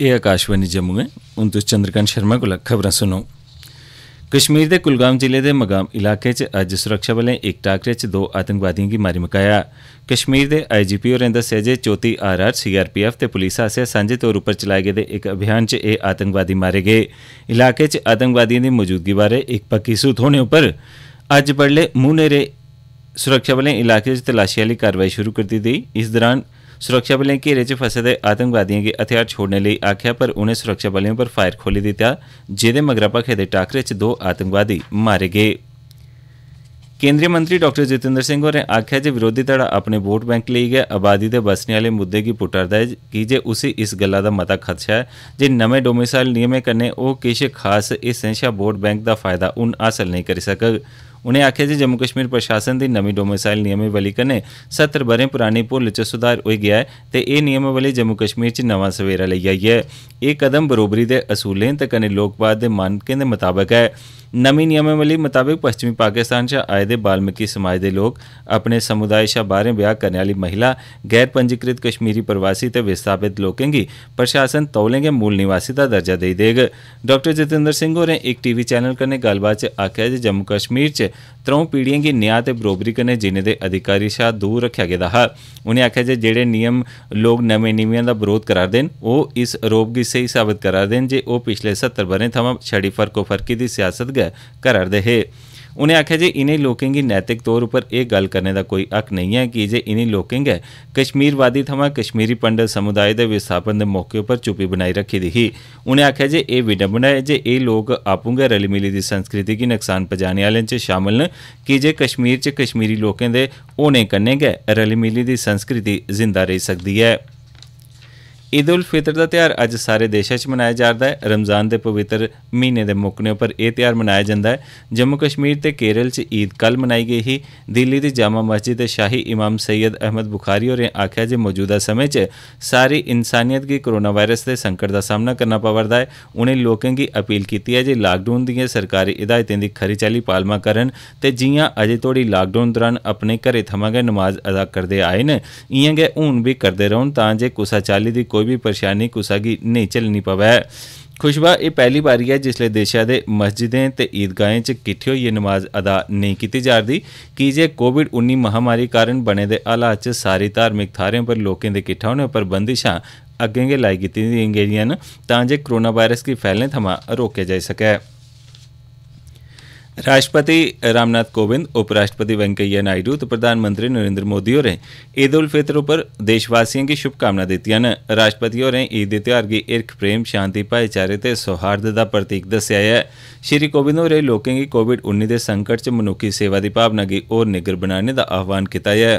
ਇਹ ਆਕਾਸ਼ਵਾਨੀ ਜੰਮੂ ਹੈ ਹੁਣ ਤੁਸੀਂ ਸ਼ਰਮਾ ਕੋਲ ਖਬਰਾਂ ਸੁਣੋ ਕਸ਼ਮੀਰ ਦੇ ਕੁਲਗਾਮ ਜ਼ਿਲ੍ਹੇ ਦੇ ਮਗਾਮ ਇਲਾਕੇ 'ਚ ਅੱਜ ਸੁਰੱਖਿਆ ਬਲਾਂ ਇੱਕ ਟਾਕਰੇ 'ਚ ਦੋ ਆਤੰਕਵਾਦੀਆਂ ਦੀ ਮਾਰੀ ਮੁਕਾਇਆ ਕਸ਼ਮੀਰ ਦੇ ਆਈਜੀਪੀ ਹੋਰੇਂ ਦੱਸਿਆ ਜੇ ਚੌਥੀ ਆਰਆਰ ਸੀਆਰਪੀਐਫ ਤੇ ਪੁਲਿਸ ਆਸੇ ਸਾਂਝੇ ਤੌਰ ਉੱਪਰ ਚਲਾਏ ਗਏ ਇੱਕ ਅਭਿਆਨ 'ਚ ਇਹ ਆਤੰਕਵਾਦੀ ਮਾਰੇ ਗਏ ਇਲਾਕੇ 'ਚ ਆਤੰਕਵਾਦੀਆਂ ਦੀ ਮੌਜੂਦਗੀ ਬਾਰੇ ਇੱਕ ਪੱਕੀ ਸੂਤ ਹੋਣੇ ਉੱਪਰ ਅੱਜ ਪਰਲੇ ਮੂਨੇਰੇ ਸੁਰੱਖਿਆ ਬਲਾਂ ਇਲਾਕੇ 'ਚ ਤਲਾਸ਼ੀ ਵਾਲੀ ਕਾਰਵਾਈ ਸ਼ੁਰੂ ਕਰ ਦਿੱਤੀ ਇਸ ਦੌਰਾਨ सुरक्षा बलें घेरे च फसे दे आतंकवादिएं गी हथियार छोड़ने लेई आखेआ पर उनें सुरक्षा बलें उप्पर फायर खोली दित्ता जेह्दे मगरा भखे दे टाकरे च दो आतंकवादी मारे गे केंद्रीय मंत्री डॉ जितेंद्र सिंह होरें आखेआ जे विरोधी धड़ा अपने वोट बैंक लेई गै आबादी दे बसने आह्ले मुद्दे गी पुट्टा'रदा ऐ जे उसी इस गल्ला दा मता खदशा ऐ जे नमें डोमिसाइल नियमें कन्नै ओह् किश खास हिस्सें शा वोट बैंक दा फायदा हून हासल नेईं करी सकग उनें आखेआ जे जम्मू कश्मीर प्रशासन दी नमीं डोमिसाइल नियमावली कन्नै सत्तर ब'रें पुरानी भुल्ल च सुधार होई गेआ ऐ ते एह् नियमावली जम्मू कश्मीर च नमां सवेरा लेई आई ऐ एह् कदम बरोबरी दे असूलें ते कन्नै लोकवाद दे मानकें दे मताबक ऐ नमीं नियमावली मताबक पच्छमी पाकिस्तान शा आए दे वाल्मीकि समाज दे लोक अपने समुदाय शा बाहरें ब्याह करने आह्ली महिला गैर पंजीकृत कश्मीरी प्रवासी ते विस्थापित लोकें गी प्रशासन तौले गै मूल निवासी दा दर्जा देई देग डाक्टर जतिंदर सिंह होरें इक टीवी चैनल कन्नै गल्लबात च आखेआ जे जम्मू कश्मीर च त्रौं पीढ़ियें गी न्याय ते बरोबरी कन्नै जीने दे अधिकारें शा दूर रक्खेआ गेदा हा उनें आखेआ जे जेहड़े लोक नमें नियमें दा बरोध करा'रदे न ओह् इस रोब गी सेई साबत करा'रदे न जे ओह् पिछले सत्तर ब'रें थमां छड़ी फर्कोफर्की दी सियासत गै करा'रदे हे उन्हें आखेआ जे इनें लोकें गी नैतिक तौर उप्पर एह् गल्ल करने दा कोई हक्क नेईं ऐ की जे इनें लोकें गै कश्मीर वादी थमां कश्मीरी पंडित समुदाय दे विस्थापन दे मौके उप्पर चुप्पी बनाई रक्खी दी ही उनें आखेआ जे एह् विडम्बना ऐ जे एह् लोक आपूं गै रली मिली दी संस्कृति गी नसकान पजाने आह्लें च शामल न की जे कश्मीर च कश्मीरी लोकें दे होने कन्नै गै रली मिली दी संस्कृति जिंदा रेई सकदी ऐ ਈਦ ਉਲ ਫਿਤਰ ਦਾ ਤਿਹਾਰ ਅੱਜ ਸਾਰੇ ਦੇਸ਼ਾਂ 'ਚ ਮਨਾਇਆ ਜਾਂਦਾ ਹੈ ਰਮਜ਼ਾਨ ਦੇ ਪਵਿੱਤਰ ਮਹੀਨੇ ਦੇ ਮੁਕਨੇ ਉੱਪਰ ਇਹ ਤਿਹਾਰ ਮਨਾਇਆ ਜਾਂਦਾ ਹੈ ਜੰਮੂ ਕਸ਼ਮੀਰ ਤੇ ਕੇਰਲ 'ਚ ਈਦ ਕੱਲ ਮਨਾਈ ਗਈ ਸੀ ਦਿੱਲੀ ਦੀ ਜਾਮਾ ਮਸਜਿਦ ਦੇ ਸ਼ਾਹੀ ਇਮਾਮ ਸੈਦ ਅਹਿਮਦ ਬੁਖਾਰੀ ਹੋਰੇ ਆਖਿਆ ਜੇ ਮੌਜੂਦਾ ਸਮੇਂ 'ਚ ਸਾਰੀ ਇਨਸਾਨੀਅਤ ਕੀ ਕੋਰੋਨਾ ਵਾਇਰਸ ਦੇ ਸੰਕਟ ਦਾ ਸਾਹਮਣਾ ਕਰਨਾ ਪਵਰਦਾ ਹੈ ਉਹਨੇ ਲੋਕਾਂ ਦੀ ਅਪੀਲ ਕੀਤੀ ਹੈ ਜੇ ਲਾਕਡਾਊਨ ਦੀਆਂ ਸਰਕਾਰੀ ਹਦਾਇਤਾਂ ਦੀ ਖਰੀ ਚਾਲੀ ਪਾਲਮਾ ਕਰਨ ਤੇ ਜੀਆਂ ਅਜੇ ਤੋੜੀ ਲਾਕਡਾਊਨ ਦੌਰਾਨ ਆਪਣੇ ਘਰੇ ਥਮਾਂਗੇ ਨਮਾਜ਼ ਅਦਾ ਕਰਦੇ ਆਏ ਨੇ ਇਹਾਂ ਗੇ ਹੁਣ ਵੀ ਕਰਦੇ ਰਹੋਣ ਤਾਂ ਜੇ ਕੁਸਾ ਚਾਲੀ ਦੀ ਕੋਈ ਵੀ ਪਰੇਸ਼ਾਨੀ ਕੁਸਾ ਕੀ ਨਹੀਂ ਚਲਣੀ ਪਵੇ ਖੁਸ਼ਬਾ ਇਹ ਪਹਿਲੀ ਵਾਰੀ ਹੈ ਜਿਸ ਲਈ ਦੇਸ਼ਾਂ ਦੇ ਮਸਜਿਦਾਂ ਤੇ ਈਦਗਾਹਾਂ 'ਚ ਕਿੱਥਿਓ ਇਹ ਨਮਾਜ਼ ਅਦਾ ਨਹੀਂ ਕੀਤੀ ਜਾ ਰਹੀ ਜਾਂਦੀ ਜੇ ਕੋਵਿਡ-19 ਮਹਾਮਾਰੀ ਕਾਰਨ ਬਣੇ ਦੇ ਹਾਲਾਤ 'ਚ ਸਾਰੀ ਧਾਰਮਿਕ ਥਾਰਿਆਂ 'ਪਰ ਲੋਕਾਂ ਦੇ ਇਕੱਠਾ ਹੋਣੇ 'ਪਰ ਬੰਦਿਸ਼ਾਂ ਅੱਗੇ ਲਾਈ ਕੀਤੀ ਗਈਆਂ ਨੇ ਤਾਂ ਜੇ ਕਰੋਨਾ ਵਾਇਰਸ ਕੀ ਫੈਲਣੇ ਥਮਾ ਰੋਕਿਆ ਜਾ ਸਕੇ ਰਾਸ਼ਟਰਪਤੀ ਰਾਮਨਾਥ ਕੋਵਿੰਦ ਉਪ ਰਾਸ਼ਟਰਪਤੀ ਵੈਂਕਈਆ ਨਾਇਡੂ ਤੇ ਪ੍ਰਧਾਨ ਮੰਤਰੀ ਨਰਿੰਦਰ ਮੋਦੀ ਹੋਰੇ ਈਦ ਉਲ ਫਿਤਰ ਉਪਰ ਦੇਸ਼ਵਾਸੀਆਂ ਦੀ ਸ਼ੁਭਕਾਮਨਾ ਦਿੱਤੀਆਂ ਨੇ ਰਾਸ਼ਟਰਪਤੀ ਹੋਰੇ ਈਦ ਦੇ ਤਿਹਾਰ ਦੀ ਇਰਖ ਪ੍ਰੇਮ ਸ਼ਾਂਤੀ ਭਾਈਚਾਰੇ ਤੇ ਸੋਹਾਰਦ ਦਾ ਪ੍ਰਤੀਕ ਦੱਸਿਆ ਹੈ ਸ਼੍ਰੀ ਕੋਵਿੰਦ ਹੋਰੇ ਲੋਕਾਂ ਦੀ ਕੋਵਿਡ-19 ਦੇ ਸੰਕਟ 'ਚ ਮਨੁੱਖੀ ਸੇਵਾ ਦੀ ਭਾਵਨਾ ਦੀ ਹੋਰ ਨਿਗਰ ਬਣਾਉਣ ਦਾ ਆਹਵਾਨ ਕੀਤਾ ਹੈ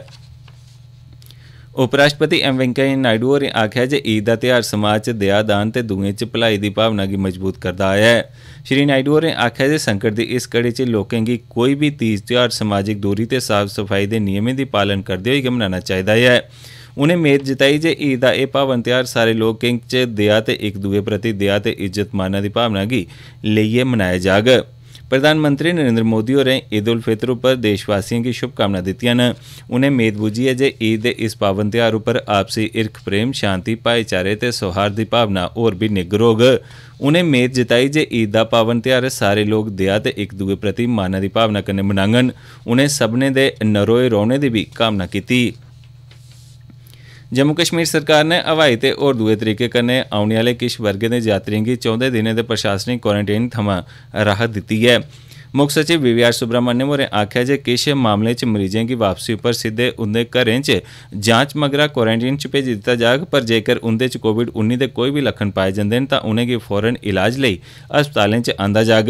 ਉਪ ਰਾਸ਼ਟਰਪਤੀ ਐਮ ਵੈਂਕਈ ਨਾਇਡੂ ਹੋਰ ਆਖਿਆ ਜੇ ਈਦ ਦਾ ਤਿਹਾੜ ਸਮਾਜ ਚ ਦਇਆ ਦਾਨ ਤੇ ਦੂਏ ਚ ਭਲਾਈ ਦੀ ਭਾਵਨਾ ਕੀ ਮਜ਼ਬੂਤ ਕਰਦਾ ਆਇਆ ਹੈ ਸ਼੍ਰੀ ਨਾਇਡੂ ਹੋਰ ਆਖਿਆ ਜੇ ਸੰਕਟ ਦੀ ਇਸ ਘੜੀ ਚ ਲੋਕਾਂ ਕੀ ਕੋਈ ਵੀ ਤੀਜ ਤਿਹਾੜ ਸਮਾਜਿਕ ਦੂਰੀ ਤੇ ਸਾਫ ਸਫਾਈ ਦੇ ਨਿਯਮਾਂ ਦੀ ਪਾਲਣ ਕਰਦੇ ਹੋਏ ਹੀ ਮਨਾਉਣਾ ਚਾਹੀਦਾ ਹੈ ਉਨੇ ਮੇਦ ਜਿਤਾਈ ਜੇ ਈਦ ਦਾ ਇਹ ਪਾਵਨ ਤਿਹਾੜ ਸਾਰੇ ਲੋਕਾਂ ਚ ਦਇਆ ਤੇ ਇੱਕ ਦੂਏ ਪ੍ਰਤੀ ਦਇਆ ਤੇ ਇੱਜ਼ਤ ਮਾਨਾ ਦੀ ਭਾਵਨਾ ਕੀ ਲਈਏ ਮਨਾਇਆ ਜਾਗਾ प्रधानमंत्री नरेन्द्र मोदी होरें ईद उल फितर उप्पर देशवासियें गी शुभकामनां दित्तियां न उनें मेद बुज्झी ऐ जे ईद दे इस पावन ध्यार उप्पर आपसी हिरख प्रेम शांति भाईचारे ते सौहार्द दी भावना होर बी निग्गर होग उनें मेद जताई जे ईद दा पावन ध्यार सारे लोक दया ते इक दुए प्रति माना दी भावना कन्नै मनाङन उनें सब्बनें दे नरोए रौहने दी बी कामना कीती ऐ जम्मू कश्मीर सरकार नै हवाई ते होर दुए तरीके कन्नै औने आह्ले किश वर्गें दे यात्रिएं गी चौंदे दिनें दे प्रशासनिक क्वारंटीन थमां राहत दित्ती ऐ मुक्ख सचिव बी वी आर सुब्रमण्यम होरें आखेआ जे किश मामलें च मरीजें गी वापसी उप्पर सिद्दे उंदे घरें च जांच मगरा क्वारंटीन च भेजी दित्ता जाग पर जेकर उंदे च कोविड उन्नी दे कोई बी लक्षण पाए जंदे न तां उनेंगी फौरन इलाज लेई अस्पतालें च आंदा जाग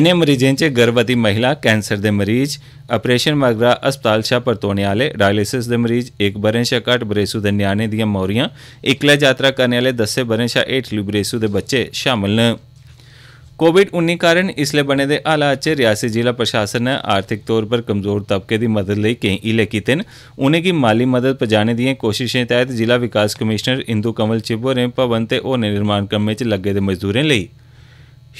इनें मरीजें च गर्भवती महिला कैंसर दे मरीज आपरेशन मगरा अस्पताल शा परतोने आह्ले डायलिसिस दे मरीज इक ब'रें शा घट्ट बरेसू दे ञ्याणें दियां मौरियां इक्कलै यात्रा करने आह्ले दस्सें ब'रें शा हेठली बरेसू दे बच्चे शामल न ਕੋਵਿਡ-19 ਕਾਰਨ ਇਸਲੇ ਬਣੇ ਦੇ ਹਾਲਾਤ 'ਚ ਰਿਆਸੀ ਜ਼ਿਲ੍ਹਾ ਪ੍ਰਸ਼ਾਸਨ ਨੇ ਆਰਥਿਕ ਤੌਰ ਪਰ ਕਮਜ਼ੋਰ ਤਬਕੇ ਦੀ ਮਦਦ ਲਈ ਕਈ ਇਲੇ ਕੀਤੇ ਉਹਨੇ ਕੀ ਮਾਲੀ ਮਦਦ ਪਜਾਣੇ ਦੀਆਂ ਕੋਸ਼ਿਸ਼ਾਂ ਤਹਿਤ ਜ਼ਿਲ੍ਹਾ ਵਿਕਾਸ ਕਮਿਸ਼ਨਰ ਇੰਦੂ ਕਮਲ ਚਿੱਬੋ ਨੇ ਭਵਨ ਤੇ ਹੋਣੇ ਨਿਰਮਾਣ ਕੰਮ ਵਿੱਚ ਲੱਗੇ ਦੇ ਮਜ਼ਦੂਰਾਂ ਲਈ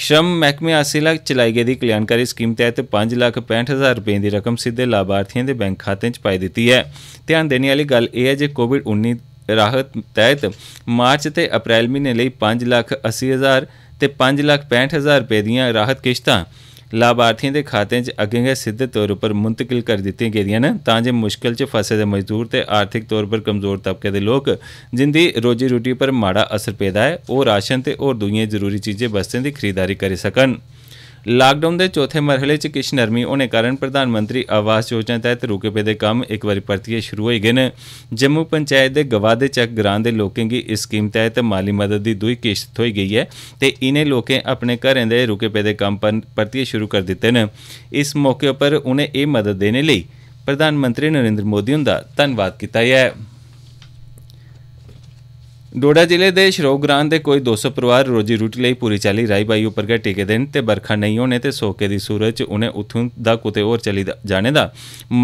ਸ਼ਮ ਮਹਿਕਮੇ ਆਸਿਲਾ ਚਲਾਈ ਗਈ ਦੀ ਕਲਿਆਣਕਾਰੀ ਸਕੀਮ ਤਹਿਤ 5 ਲੱਖ 65000 ਰੁਪਏ ਦੀ ਰਕਮ ਸਿੱਧੇ ਲਾਭਾਰਥੀਆਂ ਦੇ ਬੈਂਕ ਖਾਤੇ ਵਿੱਚ ਪਾਈ ਦਿੱਤੀ ਹੈ ਧਿਆਨ ਦੇਣ ਵਾਲੀ ਗੱਲ ਇਹ ਹੈ ਜੇ ਕੋਵਿਡ-19 ਰਾਹਤ ਤਹਿਤ ਮਾਰਚ ਤੇ ਅਪ੍ਰੈਲ ਮਹੀਨੇ ਲਈ 5 ਲੱਖ 80000 ਤੇ 5 ਲੱਖ 65000 ਰੁਪਏ ਦੀਆਂ ਰਾਹਤ ਕਿਸ਼ਤਾਂ ਲਾਭਾਰਥੀਆਂ ਦੇ ਖਾਤੇ 'ਚ ਗਏ ਸਿੱਧੇ ਤੌਰ ਉੱਪਰ ਮੁੰਤਕਿਲ ਕਰ ਦਿੱਤੀਆਂ ਗਈਆਂ ਨੇ ਤਾਂ ਜੋ ਮੁਸ਼ਕਲ 'ਚ ਫਸੇ ਦੇ ਮਜ਼ਦੂਰ ਤੇ ਆਰਥਿਕ ਤੌਰ 'ਤੇ ਕਮਜ਼ੋਰ ਤਬਕੇ ਦੇ ਲੋਕ ਜਿੰਦੀ ਰੋਜੀ ਰੋਟੀ ਪਰ ਮਾੜਾ ਅਸਰ ਪੈਦਾ ਹੈ ਉਹ ਰਾਸ਼ਨ ਤੇ ਹੋਰ ਦੂਈਆਂ ਜ਼ਰੂਰੀ ਚੀਜ਼ਾਂ ਬਸਤੇ ਦੀ ਖਰੀਦਦਾਰੀ ਕਰ ਸਕਣ ਲਾਕਡਾਊਨ ਦੇ ਚੌਥੇ ਮਰਹਲੇ 'ਚ ਕਿਸ਼ ਨਰਮੀ ਹੋਣੇ ਕਾਰਨ ਪ੍ਰਧਾਨ ਮੰਤਰੀ ਆਵਾਸ ਯੋਜਨਾ ਤਹਿਤ ਰੁਕੇ ਪਏ ਦੇ ਕੰਮ ਇੱਕ ਵਾਰੀ ਪਰਤੀਏ ਸ਼ੁਰੂ ਹੋਏ ਗਏ ਨੇ ਜੰਮੂ ਪੰਚਾਇਤ ਦੇ ਗਵਾਦੇ ਚੱਕ ਗ੍ਰਾਂ ਦੇ ਲੋਕਾਂ ਦੀ ਇਸ ਸਕੀਮ ਤਹਿਤ ਮਾਲੀ ਮਦਦ ਦੀ ਦੂਈ ਕਿਸ਼ਤ ਹੋਈ ਗਈ ਹੈ ਤੇ ਇਨੇ ਲੋਕੇ ਆਪਣੇ ਘਰਾਂ ਦੇ ਰੁਕੇ ਪਏ ਦੇ ਕੰਮ ਪਰਤੀਏ ਸ਼ੁਰੂ ਕਰ ਦਿੱਤੇ ਨੇ ਇਸ ਮੌਕੇ ਉੱਪਰ ਉਹਨੇ ਇਹ ਮਦਦ ਦੇਣ ਲਈ ਪ੍ਰਧਾਨ ਮੰਤਰੀ ਨਰਿੰਦਰ ਮੋਦੀ ਹੁੰਦਾ ਧੰਨਵਾਦ ਕੀਤਾ ਹੈ ਡੋਡਾ ਜ਼ਿਲ੍ਹੇ ਦੇ ਸ਼ਰੋਗਰਾਂ ਦੇ ਕੋਈ 200 ਪਰਿਵਾਰ ਰੋਜੀ ਰੋਟੀ ਲਈ ਪੂਰੀ ਚਾਲੀ ਬਾਈ ਉੱਪਰ ਗਏ ਟਿਕੇ ਦਿਨ ਤੇ ਬਰਖਾ ਨਹੀਂ ਹੋਣੇ ਤੇ ਸੋਕੇ ਦੀ ਸੂਰਜ ਚ ਉਹਨੇ ਉਥੋਂ ਦਾ ਕੁਤੇ ਹੋਰ ਚਲੀ ਜਾਣੇ ਦਾ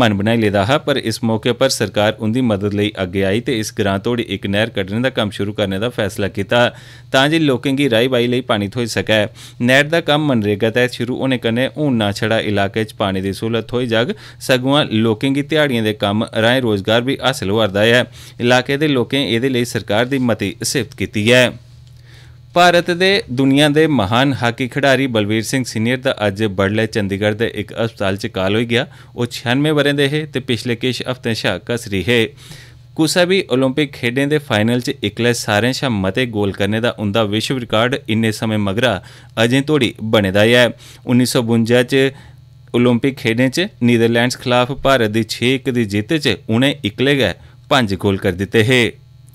ਮਨ ਬਣਾਈ ਲੇਦਾ ਹੈ ਪਰ ਇਸ ਮੌਕੇ ਪਰ ਸਰਕਾਰ ਉਹਦੀ ਮਦਦ ਲਈ ਅੱਗੇ ਆਈ ਤੇ ਇਸ ਗ੍ਰਾਂ ਤੋੜੀ ਇੱਕ ਨਹਿਰ ਕੱਢਣ ਦਾ ਕੰਮ ਸ਼ੁਰੂ ਕਰਨ ਦਾ ਫੈਸਲਾ ਕੀਤਾ ਤਾਂ ਜੇ ਲੋਕਾਂ ਦੀ ਬਾਈ ਲਈ ਪਾਣੀ ਥੋਈ ਸਕੇ ਨਹਿਰ ਦਾ ਕੰਮ ਮਨਰੇਗਾ ਤਹਿਤ ਸ਼ੁਰੂ ਹੋਣੇ ਕਰਨੇ ਹੁਣ ਨਾ ਛੜਾ ਇਲਾਕੇ ਚ ਪਾਣੀ ਦੀ ਸਹੂਲਤ ਹੋਈ ਜਗ ਸਗੋਂ ਲੋਕਾਂ ਦੀ ਤਿਹਾੜੀਆਂ ਦੇ ਕੰਮ ਰਾਏ ਰੋਜ਼ਗਾਰ ਵੀ ਹਾਸਲ ਹੋਰਦਾ ਹੈ ਇਲਾਕੇ ਦੇ ਲੋਕਾਂ ਇਹਦੇ ਲਈ ਸਰਕਾਰ ਦੀ ਮਤੀ ਸਿਫਤ ਕੀਤੀ ਹੈ ਭਾਰਤ ਦੇ ਦੁਨੀਆ ਦੇ ਮਹਾਨ ਹਾਕੀ ਖਿਡਾਰੀ ਬਲਵੀਰ ਸਿੰਘ ਸੀਨੀਅਰ ਦਾ ਅੱਜ ਬੜਲੇ ਚੰਡੀਗੜ੍ਹ ਦੇ ਇੱਕ ਹਸਪਤਾਲ 'ਚ ਕਾਲ ਹੋ ਗਿਆ ਉਹ 96 ਵਰੇ ਦੇ ਹੈ ਤੇ ਪਿਛਲੇ ਕਿਛ ਹਫ਼ਤੇ ਸ਼ਾ ਕਸਰੀ ਹੈ ਕੁਸਾ ਵੀ 올림픽 ਖੇਡਾਂ ਦੇ ਫਾਈਨਲ 'ਚ ਇਕਲੇ ਸਾਰੇ ਸ਼ਾ ਮਤੇ ਗੋਲ ਕਰਨੇ ਦਾ ਉਹਦਾ ਵਿਸ਼ਵ ਰਿਕਾਰਡ ਇੰਨੇ ਸਮੇਂ ਮਗਰਾ ਅਜੇ ਤੋੜੀ ਬਣਦਾ ਹੈ 1952 'ਚ 올림픽 ਖੇਡਾਂ 'ਚ ਨੀਦਰਲੈਂਡਸ ਖਿਲਾਫ ਭਾਰਤ ਦੀ 6-1 ਦੀ ਜਿੱਤ 'ਚ ਉਹਨੇ ਇਕਲੇ ਗਏ 5 ਗੋਲ ਕਰ ਦਿੱਤੇ ਹੈ